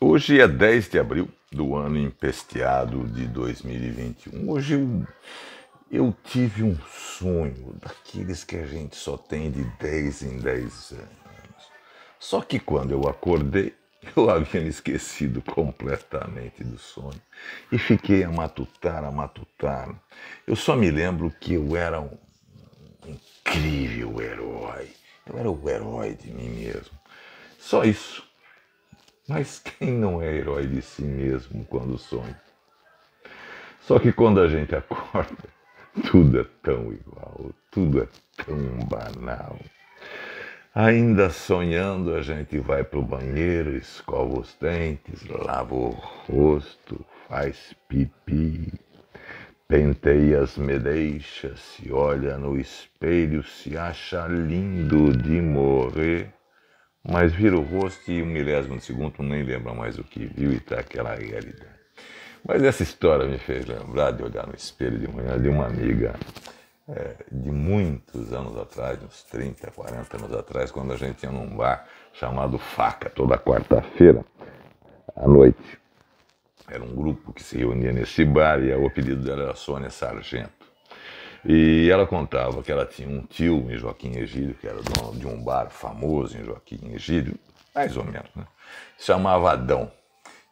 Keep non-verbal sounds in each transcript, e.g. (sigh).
Hoje é 10 de abril do ano empesteado de 2021. Hoje eu, eu, tive um sonho daqueles que a gente só tem de 10 em 10 anos. Só que quando eu acordei, (laughs) eu havia me esquecido completamente do sonho e fiquei a matutar, a matutar. Eu só me lembro que eu era um incrível herói. Eu era o herói de mim mesmo. Só isso. Mas quem não é herói de si mesmo quando sonha? Só que quando a gente acorda, (laughs) tudo é tão igual, tudo é tão banal. Ainda sonhando, a gente vai para o banheiro, escova os dentes, lava o rosto, faz pipi, penteia as medeixas, se olha no espelho, se acha lindo de morrer mas vira o rosto e um milésimo de segundo nem lembra mais o que viu e está aquela realidade. Mas essa história me fez lembrar de olhar no espelho de manhã de uma amiga é, de muitos anos atrás, uns 30, 40 anos atrás, quando a gente ia num bar chamado Faca, toda quarta-feira à noite. Era um grupo que se reunia nesse bar e o apelido dela era Sônia Sargento. E ela contava que ela tinha um tio em Joaquim Egídio, que era dono de um bar famoso em Joaquim Egídio, é. mais ou menos, né? Chamava Adão.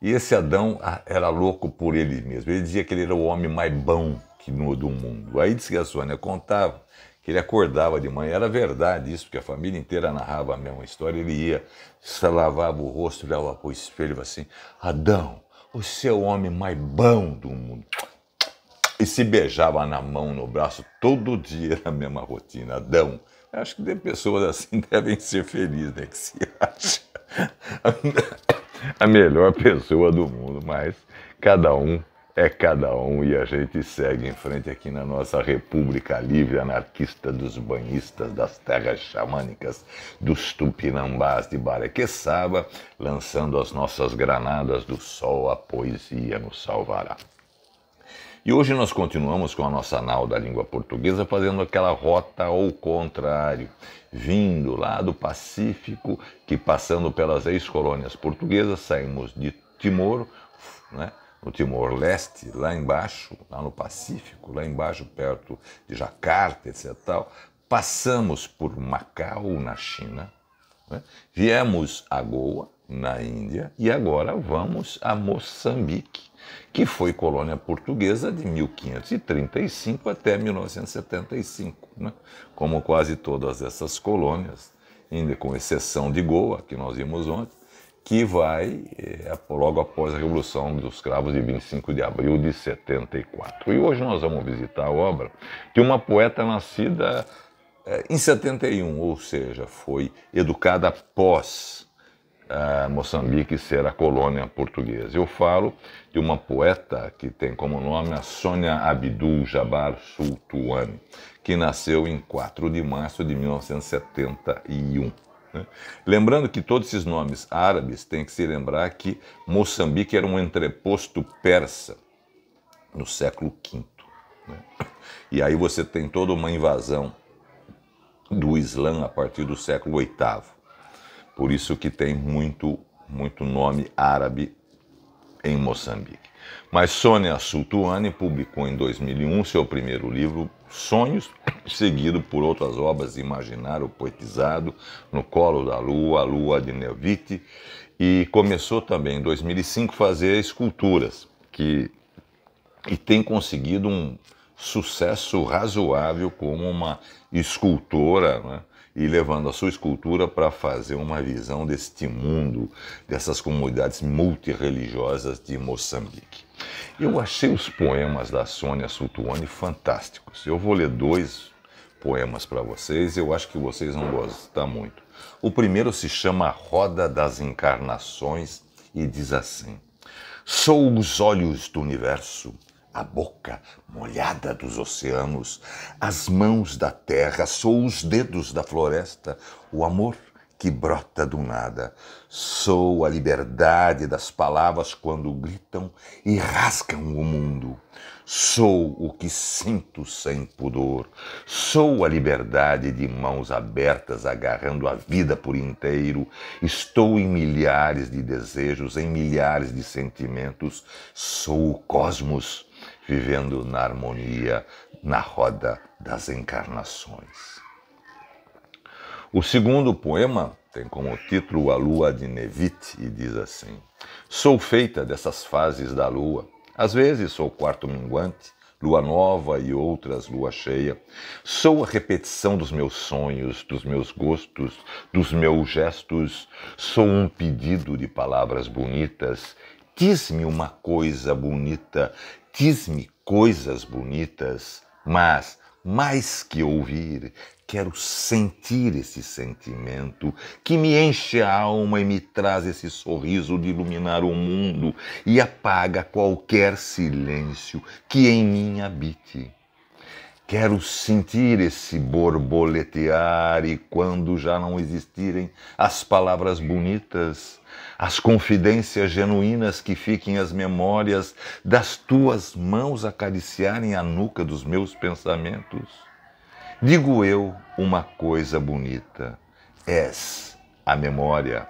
E esse Adão era louco por ele mesmo. Ele dizia que ele era o homem mais bom que no, do mundo. Aí disse que a Sônia contava que ele acordava de manhã. Era verdade isso, porque a família inteira narrava a mesma história. Ele ia, se lavava o rosto, olhava para o espelho e assim: Adão, você é o homem mais bom do mundo e se beijava na mão, no braço, todo dia na mesma rotina. Adão. Acho que pessoas assim (laughs) devem ser felizes, né? Que se acha (laughs) a melhor pessoa do mundo, mas cada um é cada um e a gente segue em frente aqui na nossa República Livre, anarquista dos banhistas, das terras xamânicas, dos tupinambás de Barequeçaba, lançando as nossas granadas do sol, a poesia nos salvará. E hoje nós continuamos com a nossa nau da língua portuguesa fazendo aquela rota ao contrário, vindo lá do Pacífico, que passando pelas ex-colônias portuguesas, saímos de Timor, né? no Timor-Leste, lá embaixo, lá no Pacífico, lá embaixo, perto de Jacarta, etc. Tal. Passamos por Macau, na China, né? viemos a Goa, na Índia. E agora vamos a Moçambique, que foi colônia portuguesa de 1535 até 1975, né? como quase todas essas colônias, ainda com exceção de Goa, que nós vimos ontem, que vai eh, logo após a Revolução dos Cravos de 25 de abril de 74. E hoje nós vamos visitar a obra de uma poeta nascida eh, em 71, ou seja, foi educada após Moçambique ser a colônia portuguesa. Eu falo de uma poeta que tem como nome a Sônia Abdul Jabbar Sultuan, que nasceu em 4 de março de 1971. Né? Lembrando que todos esses nomes árabes têm que se lembrar que Moçambique era um entreposto persa no século V. Né? E aí você tem toda uma invasão do Islã a partir do século VIII. Por isso que tem muito, muito nome árabe em Moçambique. Mas Sônia Sultuane publicou em 2001 seu primeiro livro, Sonhos, seguido por outras obras, Imaginário Poetizado, No Colo da Lua, A Lua de Nevite e começou também em 2005 a fazer esculturas, que e tem conseguido um sucesso razoável como uma escultora, né? e levando a sua escultura para fazer uma visão deste mundo, dessas comunidades multirreligiosas de Moçambique. Eu achei os poemas da Sônia Sutuone fantásticos. Eu vou ler dois poemas para vocês, eu acho que vocês vão gostar muito. O primeiro se chama Roda das Encarnações e diz assim: Sou os olhos do universo a boca molhada dos oceanos, as mãos da terra, sou os dedos da floresta, o amor que brota do nada. Sou a liberdade das palavras quando gritam e rascam o mundo. Sou o que sinto sem pudor. Sou a liberdade de mãos abertas agarrando a vida por inteiro. Estou em milhares de desejos, em milhares de sentimentos. Sou o cosmos vivendo na harmonia, na roda das encarnações. O segundo poema tem como título A Lua de Nevite e diz assim: Sou feita dessas fases da lua. Às vezes sou quarto minguante, lua nova e outras lua cheia. Sou a repetição dos meus sonhos, dos meus gostos, dos meus gestos. Sou um pedido de palavras bonitas. Diz-me uma coisa bonita Diz-me coisas bonitas, mas mais que ouvir, quero sentir esse sentimento que me enche a alma e me traz esse sorriso de iluminar o mundo e apaga qualquer silêncio que em mim habite. Quero sentir esse borboletear e quando já não existirem as palavras bonitas, as confidências genuínas que fiquem as memórias das tuas mãos acariciarem a nuca dos meus pensamentos. Digo eu uma coisa bonita: és a memória,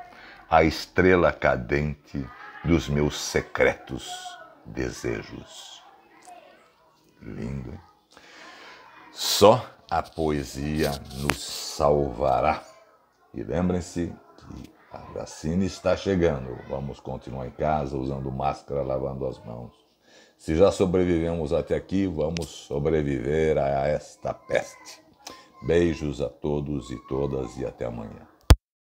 a estrela cadente dos meus secretos desejos. Lindo, hein? Só a poesia nos salvará. E lembrem-se que a vacina está chegando. Vamos continuar em casa usando máscara, lavando as mãos. Se já sobrevivemos até aqui, vamos sobreviver a esta peste. Beijos a todos e todas e até amanhã.